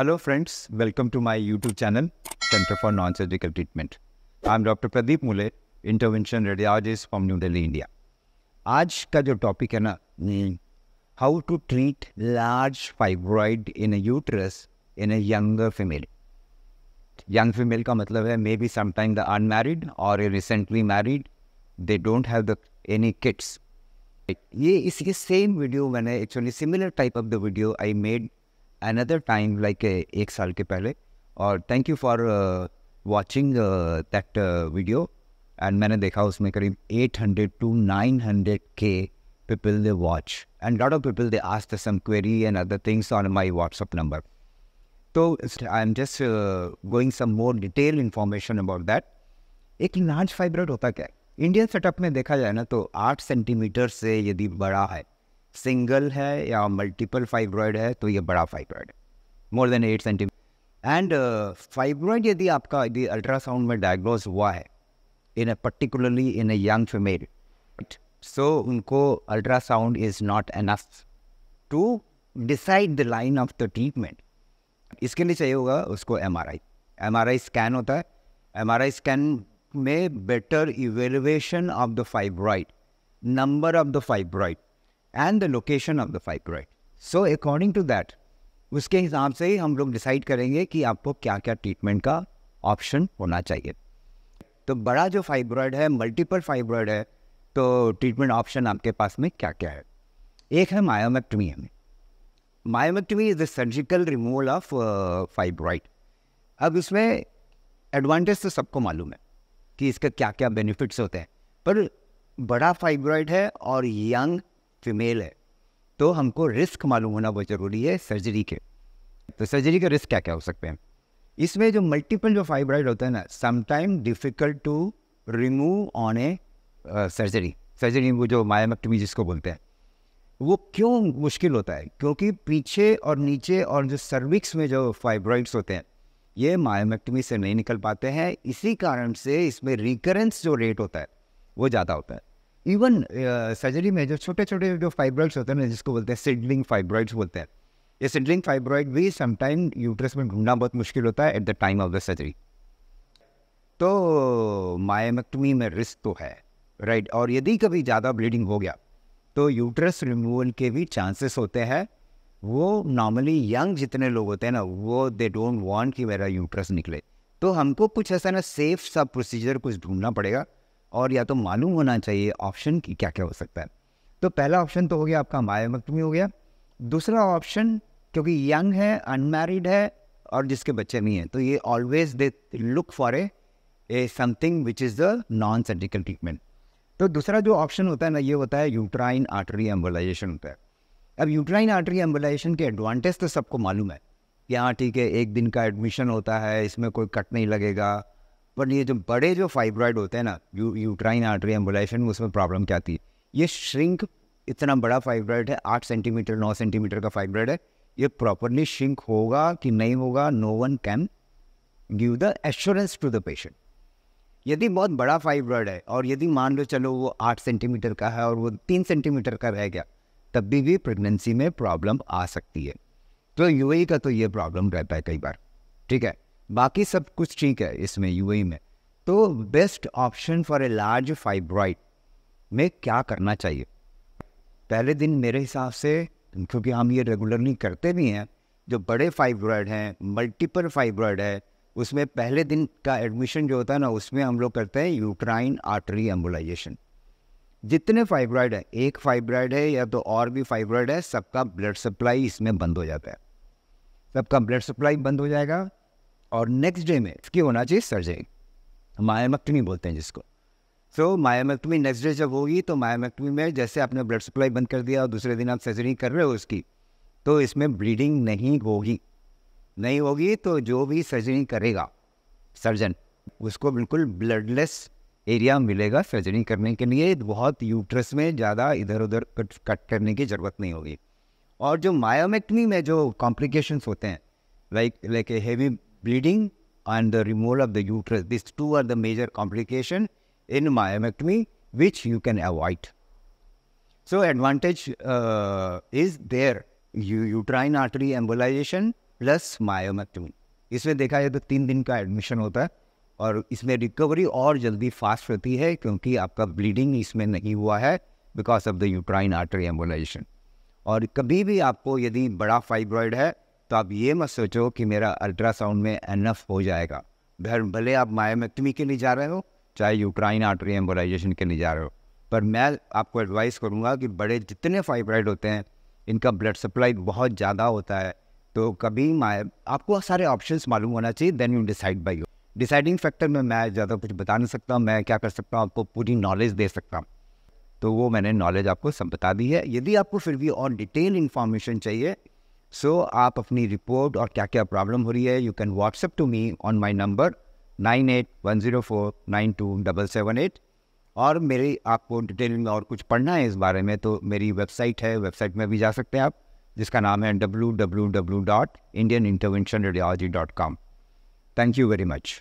Hello friends welcome to my YouTube channel centre for non surgical treatment I am doctor Pradeep Mule intervention radiologist from New Delhi India आज का जो topic है ना how to treat large fibroid in a uterus in a younger female young female का मतलब है maybe sometime the unmarried और recently married they don't have the any kids ये इसके सेम वीडियो मैंने actually similar type of the video I made another time like एक साल के पहले और thank you for watching that video and मैंने देखा उसमें करीब eight hundred to nine hundred के people they watch and lot of people they ask the some query and other things on my WhatsApp number तो I am just going some more detail information about that एक large fibroid होता क्या है Indian setup में देखा जाए ना तो आठ सेंटीमीटर से यदि बड़ा है सिंगल है या मल्टीपल फाइब्रॉयड है तो ये बड़ा फाइब्रॉयड है more than eight centimetre and fibroid यदि आपका यदि अल्ट्रासाउंड में डायग्नोज हुआ है in a particularly in a young female so उनको ultrasound is not enough to decide the line of the treatment इसके लिए चाहिए होगा उसको M R I M R I scan होता है एम आर आई स्कैन में better evaluation of the fibroid number of the fibroid and the location of the fibroid so according to that उसके हिसाब से ही हम लोग डिसाइड करेंगे कि आपको क्या क्या ट्रीटमेंट का ऑप्शन होना चाहिए तो बड़ा जो फाइब्रॉयड है मल्टीपल फाइब्रॉयड है तो ट्रीटमेंट ऑप्शन आपके पास में क्या क्या है एक है मायोमेक्टमी हमें myomectomy is the surgical removal of fibroid अब इसमें एडवांटेज तो सबको मालूम है कि इसके क्या क्या बेनिफिट्स होते हैं पर बड़ा फाइब्रॉइड है और यंग फीमेल है तो हमको रिस्क मालूम होना बहुत ज़रूरी है सर्जरी के तो सर्जरी के रिस्क क्या क्या हो सकते हैं इसमें जो मल्टीपल जो फाइब्राइड होता है ना sometime difficult to remove on a surgery surgery वो जो मायामेक्टमी जिसको बोलते हैं वो क्यों मुश्किल होता है क्योंकि पीछे और नीचे और जो सर्विक्स में जो फाइब्रॉइड्स होते हैं ये मायोमेक्टमी से नहीं निकल पाते हैं इसी कारण से इसमें रिकरेंस जो रेट होता है वो ज़्यादा होता है इवन सर्जरी uh, में जो छोटे छोटे जो फाइब्रॉइड्स होते हैं ना जिसको बोलते हैं सिडलिंग फाइब्रॉइड्स बोलते हैं ये सिडलिंग फाइब्रॉइड भी समटाइम यूट्रस में ढूंढना बहुत मुश्किल होता है at the time of the surgery तो मायमक्टमी में रिस्क तो है राइट right? और यदि कभी ज़्यादा ब्लीडिंग हो गया तो यूट्रस रिमूवल के भी चांसेस होते हैं वो नॉर्मली यंग जितने लोग होते हैं ना वो दे डोंट वांट कि मेरा यूट्रस निकले तो हमको कुछ ऐसा ना सेफ सा प्रोसीजर कुछ ढूंढना पड़ेगा और या तो मालूम होना चाहिए ऑप्शन की क्या क्या हो सकता है तो पहला ऑप्शन तो हो गया आपका मकतूमी हो गया दूसरा ऑप्शन क्योंकि यंग है अनमैरिड है और जिसके बच्चे नहीं हैं तो ये always they look for a a something which is the non surgical treatment तो दूसरा जो ऑप्शन होता है ना ये होता है यूट्राइन आर्टरी एम्बोलाइजेशन होता है अब यूट्राइन आर्टरी एम्बोलाइजेशन के एडवांटेज तो सबको मालूम है कि हाँ ठीक है एक दिन का एडमिशन होता है इसमें कोई कट नहीं लगेगा पर ये जो बड़े जो फाइब्रॉइड होते हैं ना यू यूट्राइन आर्टरी एम्बुलेशन उसमें प्रॉब्लम क्या आती है ये श्रिंक इतना बड़ा फाइब्रॉइड है आठ सेंटीमीटर नौ सेंटीमीटर का फाइब्रॉइड है ये प्रॉपरली श्रिंक होगा कि नहीं होगा no one can give the assurance to the patient यदि बहुत बड़ा फाइब्रॉइड है और यदि मान लो चलो वो आठ सेंटीमीटर का है और वो तीन सेंटीमीटर का रह गया तब भी भी प्रेगनेंसी में प्रॉब्लम आ सकती है तो यूएई e का तो ये प्रॉब्लम रहता है कई बार ठीक है बाकी सब कुछ ठीक है इसमें यूएई e में तो best option for a large fibroid में क्या करना चाहिए पहले दिन मेरे हिसाब से क्योंकि हम ये रेगुलरली करते भी हैं जो बड़े फाइब्रॉयड हैं मल्टीपल फाइब्रॉयड है उसमें पहले दिन का एडमिशन जो होता है ना उसमें हम लोग करते हैं यूट्राइन आर्टरी एम्बुलाइजेशन जितने फाइब्रॉयड है एक फाइब्रॉयड है या तो और भी फाइब्रॉयड है सबका ब्लड सप्लाई इसमें बंद हो जाता है सबका ब्लड सप्लाई बंद हो जाएगा और नेक्स्ट डे में इसकी होना चाहिए सर्जरी मायामक्टमी बोलते हैं जिसको so so, myomectomy next day जब होगी तो मायामक्टमी में जैसे आपने ब्लड सप्लाई बंद कर दिया और दूसरे दिन आप सर्जरी कर रहे हो उसकी तो इसमें ब्लीडिंग नहीं होगी नहीं होगी तो जो भी सर्जरी करेगा सर्जन उसको बिल्कुल ब्लडलेस एरिया मिलेगा सर्जरी करने के लिए बहुत यूट्रस में ज़्यादा इधर उधर कट कट करने की ज़रूरत नहीं होगी और जो मायोमेक्टमी में जो कॉम्प्लिकेशंस होते हैं like like heavy bleeding and the removal of the uterus. These two are the major complication in myomectomy which you can avoid. So advantage uh, is there uterine artery embolization plus myomectomy इसमें देखा जाए तो तीन दिन का admission होता है और इसमें रिकवरी और जल्दी फास्ट होती है क्योंकि आपका ब्लीडिंग इसमें नहीं हुआ है because of the uterine artery embolization और कभी भी आपको यदि बड़ा फाइब्रॉइड है तो आप ये मत सोचो कि मेरा अल्ट्रासाउंड में एनफ हो जाएगा घर भले आप मायामेक्टमी के लिए जा रहे हो चाहे यूक्राइन आर्टरी एम्बोलाइजेशन के लिए जा रहे हो पर मैं आपको एडवाइस करूँगा कि बड़े जितने फाइब्राइड होते हैं इनका ब्लड सप्लाई बहुत ज़्यादा होता है तो कभी माय आपको सारे ऑप्शंस मालूम होना चाहिए then you decide by you deciding factor में मैं ज़्यादा कुछ बता नहीं सकता मैं क्या कर सकता हूँ आपको पूरी नॉलेज दे सकता हूँ तो वो मैंने नॉलेज आपको सब बता दी है यदि आपको फिर भी और डिटेल इन्फॉर्मेशन चाहिए सो so, आप अपनी रिपोर्ट और क्या क्या प्रॉब्लम हो रही है you can WhatsApp to me on my number nine eight one zero four nine two double seven eight और मेरी आपको डिटेल में और कुछ पढ़ना है इस बारे में तो मेरी वेबसाइट है वेबसाइट में भी जा सकते हैं आप जिसका नाम है W W W dot Indian intervention radiology dot com thank you very much